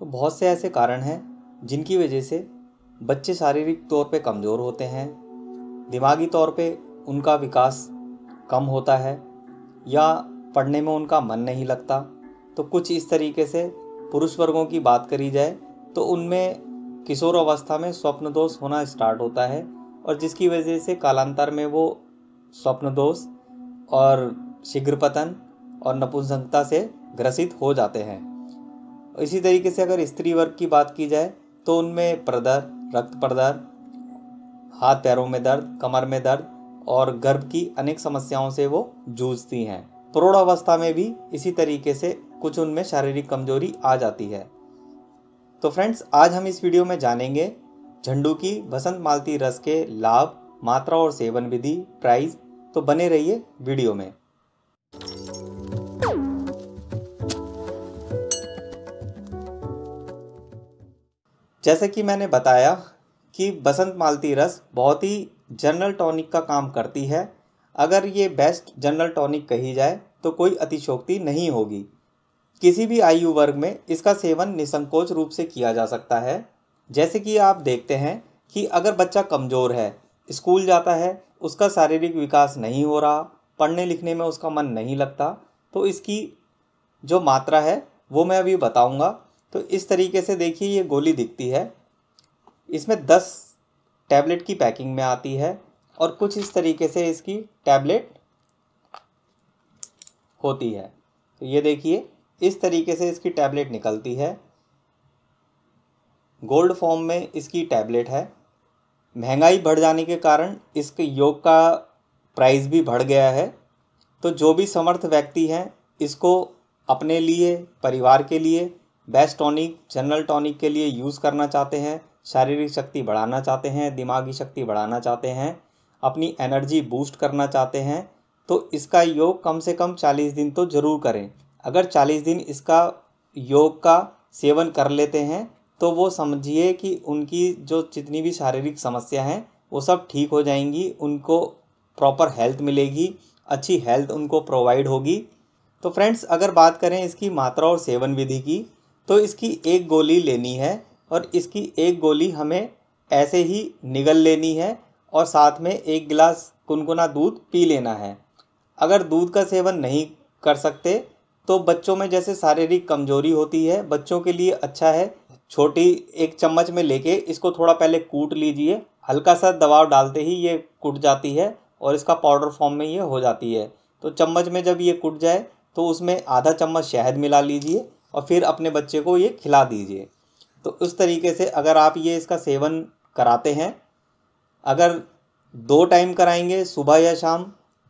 तो बहुत से ऐसे कारण हैं जिनकी वजह से बच्चे शारीरिक तौर पे कमज़ोर होते हैं दिमागी तौर पे उनका विकास कम होता है या पढ़ने में उनका मन नहीं लगता तो कुछ इस तरीके से पुरुष वर्गों की बात करी जाए तो उनमें किशोर अवस्था में स्वप्न दोष होना स्टार्ट होता है और जिसकी वजह से कालांतर में वो स्वप्न दोष और शीघ्र पतन और नपुंसकता से ग्रसित हो जाते हैं इसी तरीके से अगर स्त्री वर्ग की बात की जाए तो उनमें प्रदर रक्त प्रदर हाथ पैरों में दर्द कमर में दर्द और गर्भ की अनेक समस्याओं से वो जूझती हैं प्रौढ़ अवस्था में भी इसी तरीके से कुछ उनमें शारीरिक कमजोरी आ जाती है तो फ्रेंड्स आज हम इस वीडियो में जानेंगे झंडू की बसंत मालती रस के लाभ मात्रा और सेवन विधि प्राइस तो बने रहिए वीडियो में जैसे कि मैंने बताया कि बसंत मालती रस बहुत ही जनरल टॉनिक का काम करती है अगर ये बेस्ट जनरल टॉनिक कही जाए तो कोई अतिशोक्ति नहीं होगी किसी भी आयु वर्ग में इसका सेवन निसंकोच रूप से किया जा सकता है जैसे कि आप देखते हैं कि अगर बच्चा कमज़ोर है स्कूल जाता है उसका शारीरिक विकास नहीं हो रहा पढ़ने लिखने में उसका मन नहीं लगता तो इसकी जो मात्रा है वो मैं अभी बताऊंगा तो इस तरीके से देखिए ये गोली दिखती है इसमें दस टैबलेट की पैकिंग में आती है और कुछ इस तरीके से इसकी टैबलेट होती है तो ये देखिए इस तरीके से इसकी टैबलेट निकलती है गोल्ड फॉर्म में इसकी टैबलेट है महंगाई बढ़ जाने के कारण इसके योग का प्राइस भी बढ़ गया है तो जो भी समर्थ व्यक्ति हैं इसको अपने लिए परिवार के लिए बेस्ट टॉनिक जनरल टॉनिक के लिए यूज़ करना चाहते हैं शारीरिक शक्ति बढ़ाना चाहते हैं दिमागी शक्ति बढ़ाना चाहते हैं अपनी एनर्जी बूस्ट करना चाहते हैं तो इसका योग कम से कम चालीस दिन तो ज़रूर करें अगर चालीस दिन इसका योग का सेवन कर लेते हैं तो वो समझिए कि उनकी जो जितनी भी शारीरिक समस्या हैं वो सब ठीक हो जाएंगी उनको प्रॉपर हेल्थ मिलेगी अच्छी हेल्थ उनको प्रोवाइड होगी तो फ्रेंड्स अगर बात करें इसकी मात्रा और सेवन विधि की तो इसकी एक गोली लेनी है और इसकी एक गोली हमें ऐसे ही निगल लेनी है और साथ में एक गिलास कुनकुना दूध पी लेना है अगर दूध का सेवन नहीं कर सकते तो बच्चों में जैसे शारीरिक कमजोरी होती है बच्चों के लिए अच्छा है छोटी एक चम्मच में लेके इसको थोड़ा पहले कूट लीजिए हल्का सा दबाव डालते ही ये कूट जाती है और इसका पाउडर फॉर्म में ये हो जाती है तो चम्मच में जब ये कूट जाए तो उसमें आधा चम्मच शहद मिला लीजिए और फिर अपने बच्चे को ये खिला दीजिए तो उस तरीके से अगर आप ये इसका सेवन कराते हैं अगर दो टाइम कराएंगे सुबह या शाम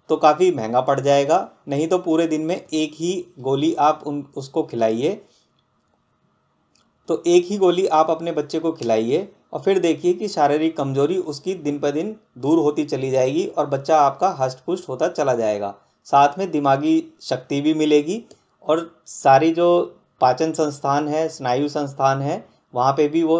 तो काफ़ी महंगा पड़ जाएगा नहीं तो पूरे दिन में एक ही गोली आप उन उसको खिलाइए तो एक ही गोली आप अपने बच्चे को खिलाइए और फिर देखिए कि शारीरिक कमजोरी उसकी दिन पर दिन दूर होती चली जाएगी और बच्चा आपका हष्ट पुष्ट होता चला जाएगा साथ में दिमागी शक्ति भी मिलेगी और सारी जो पाचन संस्थान है स्नायु संस्थान है वहाँ पे भी वो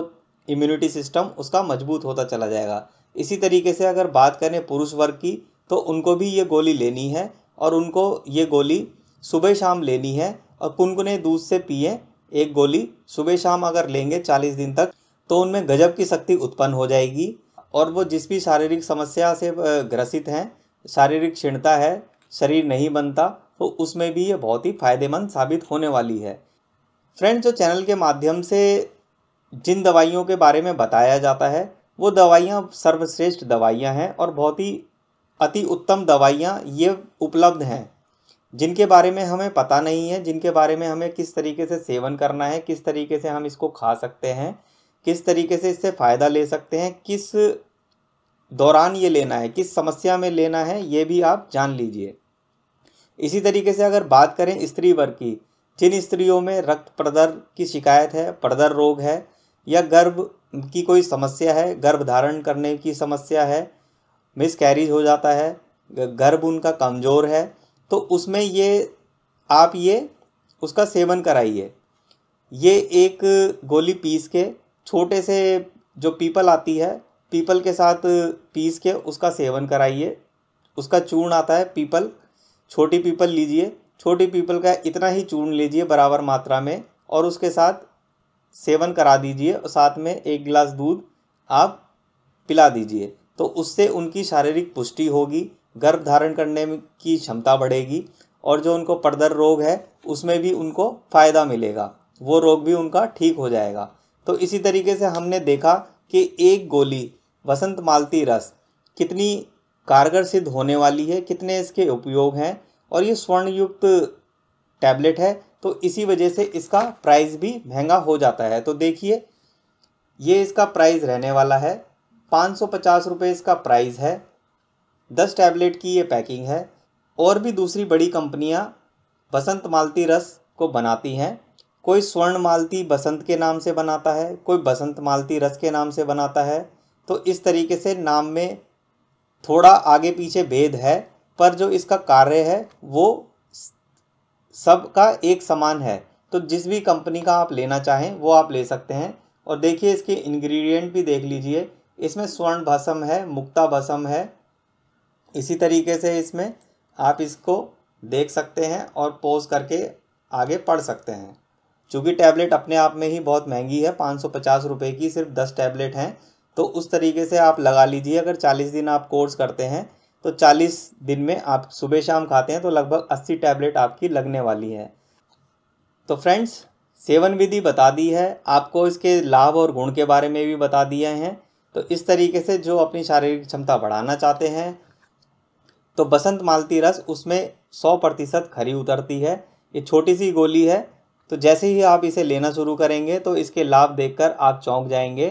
इम्यूनिटी सिस्टम उसका मजबूत होता चला जाएगा इसी तरीके से अगर बात करें पुरुष वर्ग की तो उनको भी ये गोली लेनी है और उनको ये गोली सुबह शाम लेनी है और कुनकुने दूध से पिए एक गोली सुबह शाम अगर लेंगे चालीस दिन तक तो उनमें गजब की शक्ति उत्पन्न हो जाएगी और वो जिस भी शारीरिक समस्या से ग्रसित हैं शारीरिक क्षीणता है शरीर नहीं बनता तो उसमें भी ये बहुत ही फायदेमंद साबित होने वाली है फ्रेंड्स जो चैनल के माध्यम से जिन दवाइयों के बारे में बताया जाता है वो दवाइयाँ सर्वश्रेष्ठ दवाइयाँ हैं और बहुत ही अति उत्तम दवाइयाँ ये उपलब्ध हैं जिनके बारे में हमें पता नहीं है जिनके बारे में हमें किस तरीके से सेवन करना है किस तरीके से हम इसको खा सकते हैं किस तरीके से इससे फ़ायदा ले सकते हैं किस दौरान ये लेना है किस समस्या में लेना है ये भी आप जान लीजिए इसी तरीके से अगर बात करें स्त्री वर्ग की जिन स्त्रियों में रक्त प्रदर की शिकायत है प्रदर रोग है या गर्भ की कोई समस्या है गर्भ धारण करने की समस्या है मिस कैरीज हो जाता है गर्भ उनका कमज़ोर है तो उसमें ये आप ये उसका सेवन कराइए ये एक गोली पीस के छोटे से जो पीपल आती है पीपल के साथ पीस के उसका सेवन कराइए उसका चूर्ण आता है पीपल छोटी पीपल लीजिए छोटी पीपल का इतना ही चूर्ण लीजिए बराबर मात्रा में और उसके साथ सेवन करा दीजिए और साथ में एक गिलास दूध आप पिला दीजिए तो उससे उनकी शारीरिक पुष्टि होगी गर्भ धारण करने की क्षमता बढ़ेगी और जो उनको पड़दर रोग है उसमें भी उनको फ़ायदा मिलेगा वो रोग भी उनका ठीक हो जाएगा तो इसी तरीके से हमने देखा कि एक गोली वसंत मालती रस कितनी कारगर सिद्ध होने वाली है कितने इसके उपयोग हैं और ये स्वर्ण युक्त टैबलेट है तो इसी वजह से इसका प्राइस भी महंगा हो जाता है तो देखिए ये इसका प्राइस रहने वाला है पाँच सौ पचास रुपये इसका प्राइस है दस टैबलेट की ये पैकिंग है और भी दूसरी बड़ी कंपनियां बसंत मालती रस को बनाती हैं कोई स्वर्ण मालती बसंत के नाम से बनाता है कोई बसंत मालती रस के नाम से बनाता है तो इस तरीके से नाम में थोड़ा आगे पीछे भेद है पर जो इसका कार्य है वो सबका एक समान है तो जिस भी कंपनी का आप लेना चाहें वो आप ले सकते हैं और देखिए इसके इंग्रेडिएंट भी देख लीजिए इसमें स्वर्ण भसम है मुक्ता भसम है इसी तरीके से इसमें आप इसको देख सकते हैं और पोज करके आगे पढ़ सकते हैं चूँकि टैबलेट अपने आप में ही बहुत महंगी है पाँच सौ पचास रुपये की सिर्फ दस टैबलेट हैं तो उस तरीके से आप लगा लीजिए अगर चालीस दिन आप कोर्स करते हैं तो 40 दिन में आप सुबह शाम खाते हैं तो लगभग 80 टैबलेट आपकी लगने वाली है तो फ्रेंड्स सेवन विधि बता दी है आपको इसके लाभ और गुण के बारे में भी बता दिए हैं तो इस तरीके से जो अपनी शारीरिक क्षमता बढ़ाना चाहते हैं तो बसंत मालती रस उसमें सौ प्रतिशत खरी उतरती है ये छोटी सी गोली है तो जैसे ही आप इसे लेना शुरू करेंगे तो इसके लाभ देखकर आप चौंक जाएंगे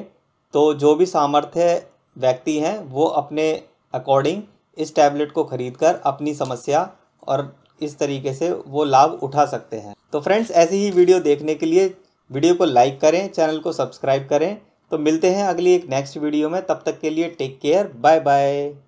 तो जो भी सामर्थ्य व्यक्ति हैं वो अपने अकॉर्डिंग इस टैबलेट को खरीद कर अपनी समस्या और इस तरीके से वो लाभ उठा सकते हैं तो फ्रेंड्स ऐसी ही वीडियो देखने के लिए वीडियो को लाइक करें चैनल को सब्सक्राइब करें तो मिलते हैं अगली एक नेक्स्ट वीडियो में तब तक के लिए टेक केयर बाय बाय